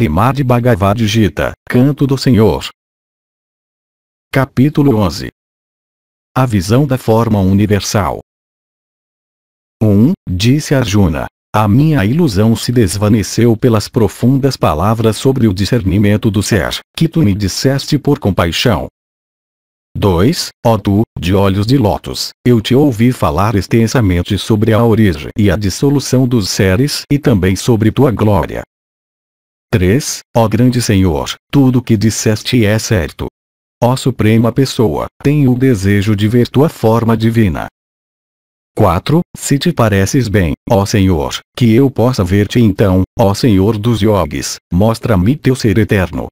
Srimad Bhagavad Gita, Canto do Senhor. Capítulo 11 A visão da forma universal. 1. disse Arjuna. A minha ilusão se desvaneceu pelas profundas palavras sobre o discernimento do ser, que tu me disseste por compaixão. 2. Ó tu, de olhos de lótus, eu te ouvi falar extensamente sobre a origem e a dissolução dos seres e também sobre tua glória, 3. Ó grande Senhor, tudo que disseste é certo. Ó Suprema Pessoa, tenho o desejo de ver tua forma divina. 4. Se te pareces bem, ó Senhor, que eu possa ver-te então, ó Senhor dos Yogis, mostra-me teu ser eterno.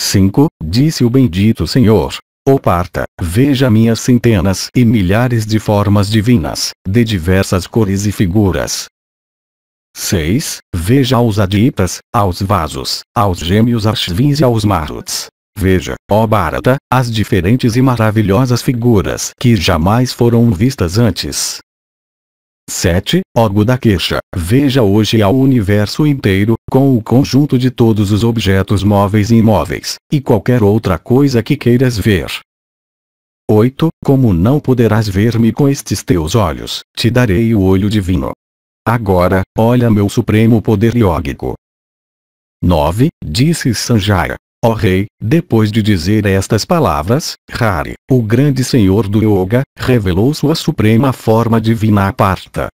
5. Disse o bendito Senhor. Ó Parta, veja minhas centenas e milhares de formas divinas, de diversas cores e figuras, 6. Veja aos aditas, aos vasos, aos gêmeos ashvins e aos maruts. Veja, ó Bharata, as diferentes e maravilhosas figuras que jamais foram vistas antes. 7. Ó queixa, veja hoje ao universo inteiro, com o conjunto de todos os objetos móveis e imóveis, e qualquer outra coisa que queiras ver. 8. Como não poderás ver-me com estes teus olhos, te darei o olho divino, Agora, olha meu supremo poder iógico. 9. Disse Sanjaya. Ó oh rei, depois de dizer estas palavras, Hari, o grande senhor do yoga, revelou sua suprema forma divina aparta.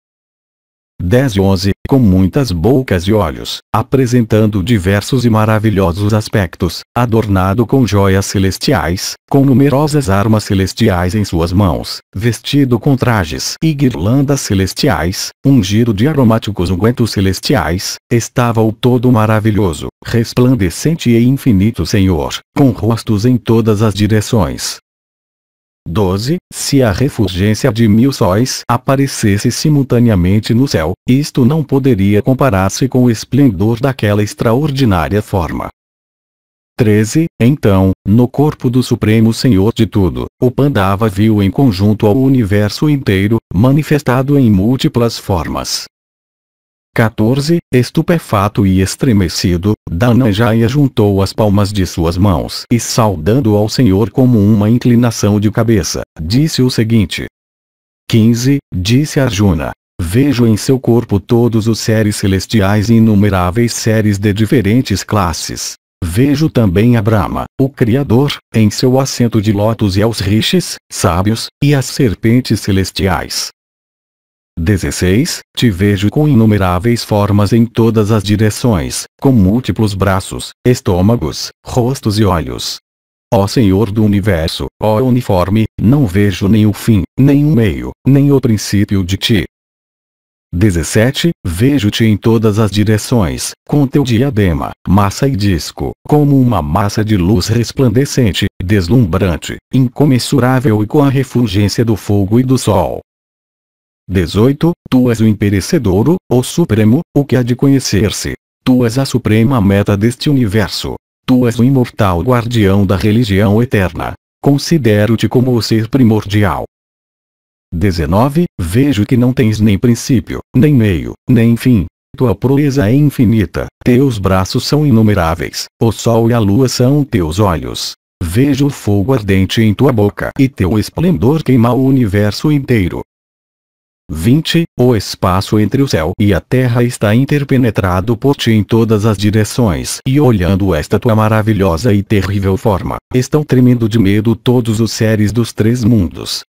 10 e 11, com muitas bocas e olhos, apresentando diversos e maravilhosos aspectos, adornado com joias celestiais, com numerosas armas celestiais em suas mãos, vestido com trajes e guirlandas celestiais, ungido de aromáticos ungüentos celestiais, estava o todo maravilhoso, resplandecente e infinito Senhor, com rostos em todas as direções, 12. Se a refulgência de mil sóis aparecesse simultaneamente no céu, isto não poderia comparar-se com o esplendor daquela extraordinária forma. 13. Então, no corpo do Supremo Senhor de tudo, o Pandava viu em conjunto ao universo inteiro, manifestado em múltiplas formas, 14, estupefato e estremecido, Dananjaya juntou as palmas de suas mãos e saudando ao Senhor como uma inclinação de cabeça, disse o seguinte. 15, disse Arjuna. Vejo em seu corpo todos os seres celestiais e inumeráveis seres de diferentes classes. Vejo também a Brahma, o Criador, em seu assento de lótus e aos rishis, sábios, e as serpentes celestiais. 16. Te vejo com inumeráveis formas em todas as direções, com múltiplos braços, estômagos, rostos e olhos. Ó Senhor do Universo, ó uniforme, não vejo nem o fim, nem o meio, nem o princípio de ti. 17. Vejo-te em todas as direções, com teu diadema, massa e disco, como uma massa de luz resplandecente, deslumbrante, incomensurável e com a refulgência do fogo e do sol. 18. Tu és o imperecedouro, o supremo, o que há de conhecer-se. Tu és a suprema meta deste universo. Tu és o imortal guardião da religião eterna. Considero-te como o ser primordial. 19. Vejo que não tens nem princípio, nem meio, nem fim. Tua proeza é infinita, teus braços são inumeráveis, o sol e a lua são teus olhos. Vejo o fogo ardente em tua boca e teu esplendor queima o universo inteiro. 20. O espaço entre o céu e a terra está interpenetrado por ti em todas as direções. E olhando esta tua maravilhosa e terrível forma, estão tremendo de medo todos os seres dos três mundos.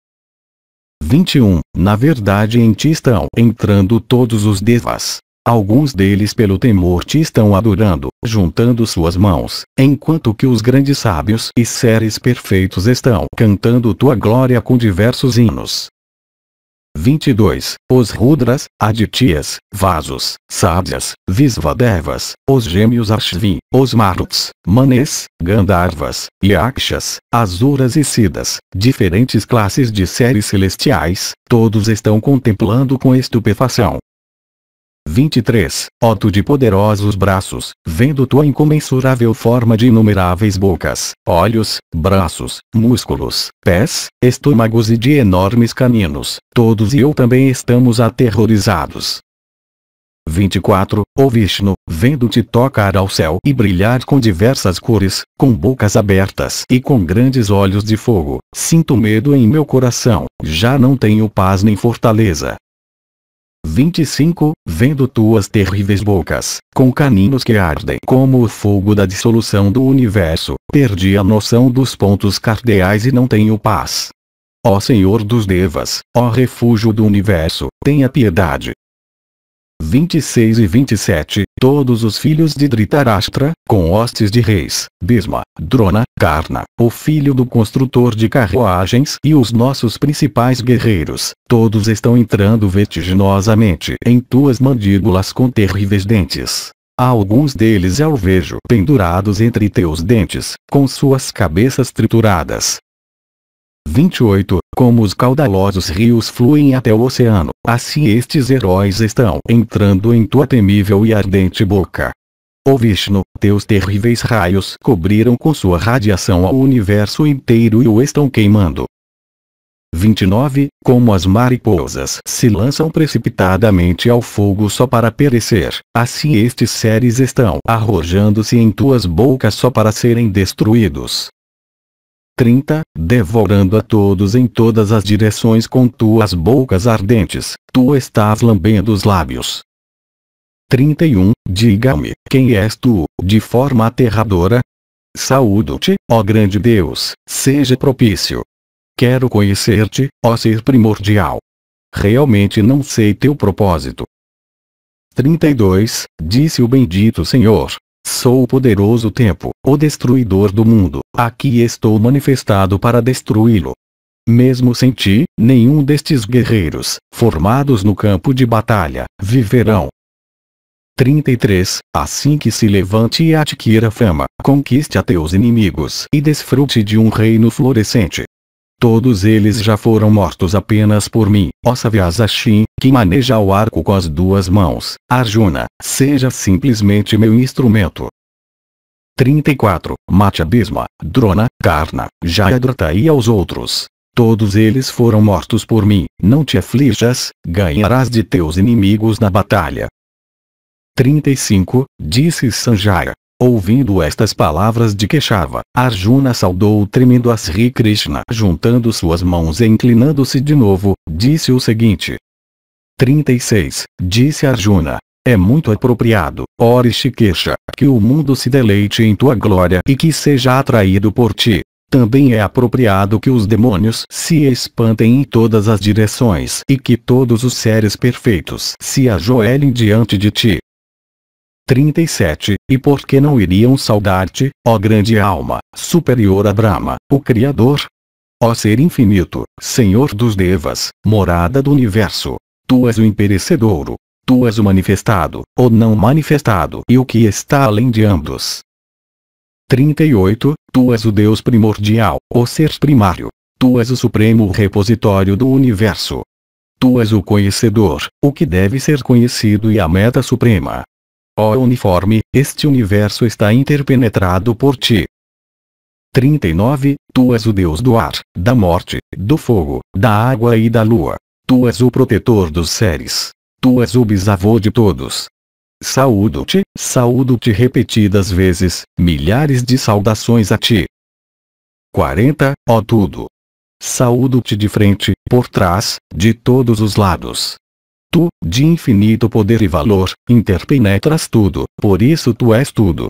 21. Na verdade em ti estão entrando todos os devas. Alguns deles pelo temor te estão adorando, juntando suas mãos, enquanto que os grandes sábios e seres perfeitos estão cantando tua glória com diversos hinos. 22. Os Rudras, Adityas, Vasos, Sábias, Visvadevas, os gêmeos Ashvin, os Maruts, Manes, Gandharvas, Yakshas, Asuras e Sidas, diferentes classes de seres celestiais, todos estão contemplando com estupefação 23. Ó tu de poderosos braços, vendo tua incomensurável forma de inumeráveis bocas, olhos, braços, músculos, pés, estômagos e de enormes caninos, todos e eu também estamos aterrorizados. 24. O Vishnu, vendo-te tocar ao céu e brilhar com diversas cores, com bocas abertas e com grandes olhos de fogo, sinto medo em meu coração, já não tenho paz nem fortaleza, 25, vendo tuas terríveis bocas, com caninos que ardem como o fogo da dissolução do universo, perdi a noção dos pontos cardeais e não tenho paz. Ó Senhor dos Devas, ó refúgio do universo, tenha piedade. 26 e 27, todos os filhos de Dhritarashtra, com hostes de reis, Bhisma, Drona, Karna, o filho do construtor de carruagens e os nossos principais guerreiros, todos estão entrando vertiginosamente em tuas mandíbulas com terríveis dentes. Alguns deles eu vejo pendurados entre teus dentes, com suas cabeças trituradas, 28. Como os caudalosos rios fluem até o oceano, assim estes heróis estão entrando em tua temível e ardente boca. Ó Vishnu, teus terríveis raios cobriram com sua radiação o universo inteiro e o estão queimando. 29. Como as mariposas se lançam precipitadamente ao fogo só para perecer, assim estes seres estão arrojando-se em tuas bocas só para serem destruídos. 30, devorando a todos em todas as direções com tuas bocas ardentes, tu estás lambendo os lábios. 31, diga-me, quem és tu, de forma aterradora? Saúdo-te, ó grande Deus, seja propício. Quero conhecer-te, ó ser primordial. Realmente não sei teu propósito. 32, disse o bendito Senhor, Sou o poderoso tempo, o destruidor do mundo. Aqui estou manifestado para destruí-lo. Mesmo sem ti, nenhum destes guerreiros, formados no campo de batalha, viverão. 33. Assim que se levante e adquira fama, conquiste a teus inimigos e desfrute de um reino florescente, Todos eles já foram mortos apenas por mim. Ó Savyasashi, que maneja o arco com as duas mãos, Arjuna, seja simplesmente meu instrumento. 34. Mate Abisma, Drona, Karna, Jayadratha e aos outros. Todos eles foram mortos por mim. Não te aflijas, ganharás de teus inimigos na batalha. 35. Disse Sanjaya, Ouvindo estas palavras de Queixava, Arjuna saudou tremendo a Sri Krishna. Juntando suas mãos e inclinando-se de novo, disse o seguinte. 36. Disse Arjuna. É muito apropriado, Orishi Queixa, que o mundo se deleite em tua glória e que seja atraído por ti. Também é apropriado que os demônios se espantem em todas as direções e que todos os seres perfeitos se ajoelhem diante de ti. 37, e por que não iriam saudar-te, ó grande alma, superior a Brahma, o Criador? Ó ser infinito, Senhor dos Devas, morada do universo, tu és o imperecedouro, tu és o manifestado, ou não manifestado, e o que está além de ambos. 38, tu és o Deus primordial, o ser primário, tu és o supremo repositório do universo. Tu és o conhecedor, o que deve ser conhecido e a meta suprema, Ó oh uniforme, este universo está interpenetrado por ti. 39. Tu és o Deus do ar, da morte, do fogo, da água e da lua. Tu és o protetor dos seres. Tu és o bisavô de todos. Saúdo-te, saúdo-te repetidas vezes, milhares de saudações a ti. 40. Ó tudo. Saúdo-te de frente, por trás, de todos os lados tu, de infinito poder e valor, interpenetras tudo, por isso tu és tudo.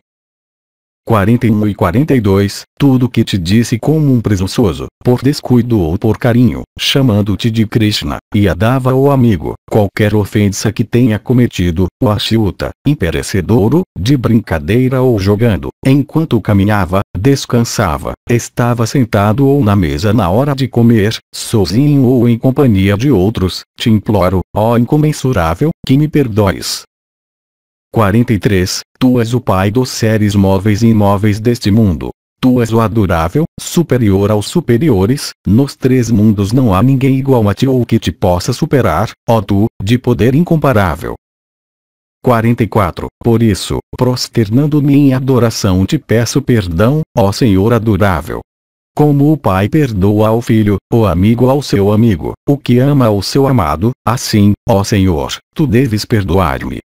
41 e 42, tudo que te disse como um presunçoso, por descuido ou por carinho, chamando-te de Krishna, e a dava ao amigo, qualquer ofensa que tenha cometido, o achiuta, imperecedouro, de brincadeira ou jogando, enquanto caminhava, descansava, estava sentado ou na mesa na hora de comer, sozinho ou em companhia de outros, te imploro, ó incomensurável, que me perdoes, 43. Tu és o Pai dos seres móveis e imóveis deste mundo. Tu és o adorável, superior aos superiores, nos três mundos não há ninguém igual a ti ou que te possa superar, ó tu, de poder incomparável. 44. Por isso, prosternando-me em adoração te peço perdão, ó Senhor adorável. Como o pai perdoa ao filho, o amigo ao seu amigo, o que ama ao seu amado, assim, ó Senhor, tu deves perdoar-me,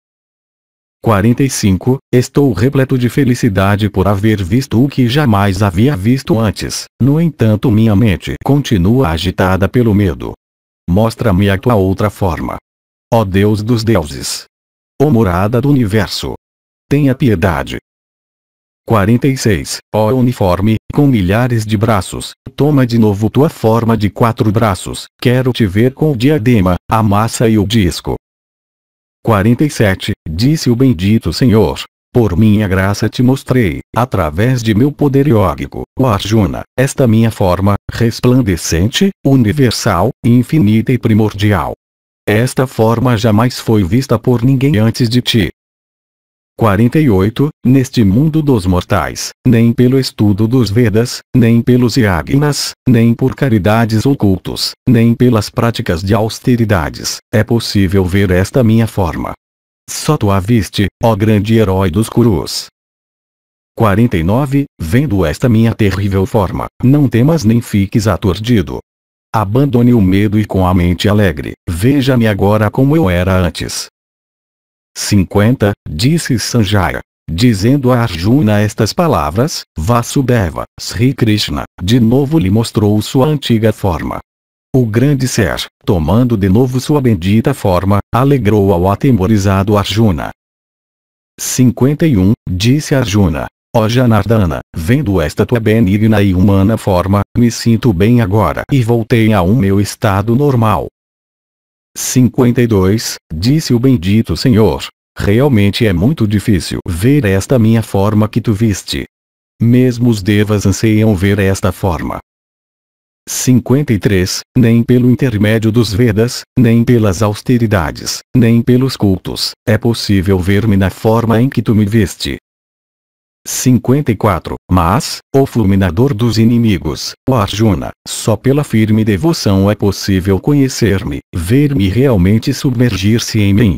45, estou repleto de felicidade por haver visto o que jamais havia visto antes, no entanto minha mente continua agitada pelo medo. Mostra-me a tua outra forma. Ó Deus dos deuses! Ó morada do universo! Tenha piedade! 46, ó uniforme, com milhares de braços, toma de novo tua forma de quatro braços, quero te ver com o diadema, a massa e o disco. 47, disse o bendito Senhor. Por minha graça te mostrei, através de meu poder iógico, o Arjuna, esta minha forma, resplandecente, universal, infinita e primordial. Esta forma jamais foi vista por ninguém antes de ti, 48, neste mundo dos mortais, nem pelo estudo dos Vedas, nem pelos Yagnas, nem por caridades ocultos, nem pelas práticas de austeridades, é possível ver esta minha forma. Só tu a viste, ó grande herói dos Kurus. 49, vendo esta minha terrível forma, não temas nem fiques aturdido. Abandone o medo e com a mente alegre, veja-me agora como eu era antes, 50, disse Sanjaya. Dizendo a Arjuna estas palavras, Vasudeva, Sri Krishna, de novo lhe mostrou sua antiga forma. O grande ser, tomando de novo sua bendita forma, alegrou ao atemorizado Arjuna. 51, disse Arjuna. Ó Janardana, vendo esta tua benigna e humana forma, me sinto bem agora e voltei a um meu estado normal. 52, disse o bendito Senhor. Realmente é muito difícil ver esta minha forma que tu viste. Mesmo os devas anseiam ver esta forma. 53. Nem pelo intermédio dos Vedas, nem pelas austeridades, nem pelos cultos, é possível ver-me na forma em que tu me viste. 54. Mas, o fulminador dos inimigos, o Arjuna, só pela firme devoção é possível conhecer-me, ver-me realmente submergir-se em mim.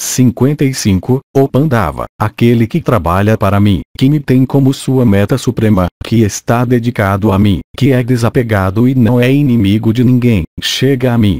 55. O Pandava, aquele que trabalha para mim, que me tem como sua meta suprema, que está dedicado a mim, que é desapegado e não é inimigo de ninguém, chega a mim,